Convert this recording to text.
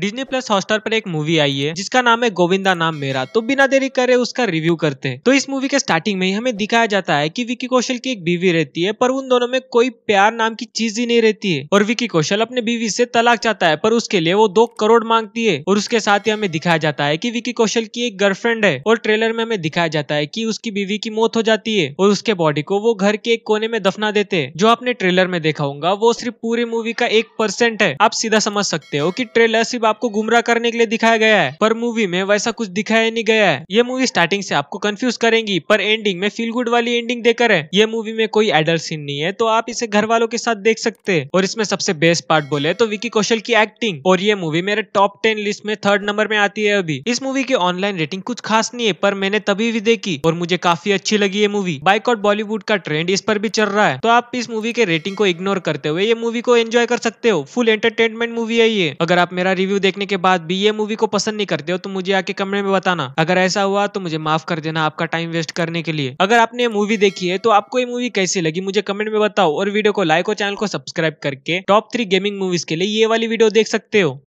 Disney plus Hotstar पर एक movie आई है जिसका नाम है गोविंदा नाम मेरा तो बिना देरी करे उसका रिव्यू करते हैं तो इस मूवी के स्टार्टिंग में ही हमें दिखाया जाता है कि विकी कौशल की एक बीवी रहती है पर उन दोनों में कोई प्यार नाम की चीज ही नहीं रहती है और विकी कौशल अपने बीवी से तलाक चाहता है पर उसके लिए वो दो करोड़ मांगती है और उसके साथ ही हमें दिखाया जाता है की विकी कौशल की एक गर्लफ्रेंड है और ट्रेलर में हमें दिखाया जाता है की उसकी बीवी की मौत हो जाती है और उसके बॉडी को वो घर के एक कोने में दफना देते है जो आपने ट्रेलर में देखा होगा वो सिर्फ पूरी मूवी का एक परसेंट है आप सीधा समझ सकते हो की ट्रेलर सिर्फ आपको गुमराह करने के लिए दिखाया गया है पर मूवी में वैसा कुछ दिखाया नहीं गया है ये मूवी स्टार्टिंग से आपको कंफ्यूज करेंगी पर एंडिंग में फील गुड वाली एंडिंग देकर है ये मूवी में कोई एडल्ट सीन नहीं है तो आप इसे घर वालों के साथ देख सकते हैं और इसमें सबसे बेस्ट पार्ट बोले तो विकी कौशल की एक्टिंग और ये मूवी मेरे टॉप टेन लिस्ट में थर्ड नंबर में आती है अभी इस मूवी की ऑनलाइन रेटिंग कुछ खास नहीं है पर मैंने तभी भी देखी और मुझे काफी अच्छी लगी ये मूवी बाइकआउट बॉलीवुड का ट्रेंड इस पर भी चल रहा है तो आप इस मूवी के रेटिंग को इग्नोर करते हुए ये मूवी को एंजॉय कर सकते हो फुल एंटरटेनमेंट मूवी है ये अगर आप मेरा रिव्यू रिव्यू देखने के बाद भी ये मूवी को पसंद नहीं करते हो तो मुझे आके कमेंट में बताना अगर ऐसा हुआ तो मुझे माफ कर देना आपका टाइम वेस्ट करने के लिए अगर आपने मूवी देखी है तो आपको ये मूवी कैसी लगी मुझे कमेंट में बताओ और वीडियो को लाइक और चैनल को सब्सक्राइब करके टॉप थ्री गेमिंग मूवीज के लिए ये वाली वीडियो देख सकते हो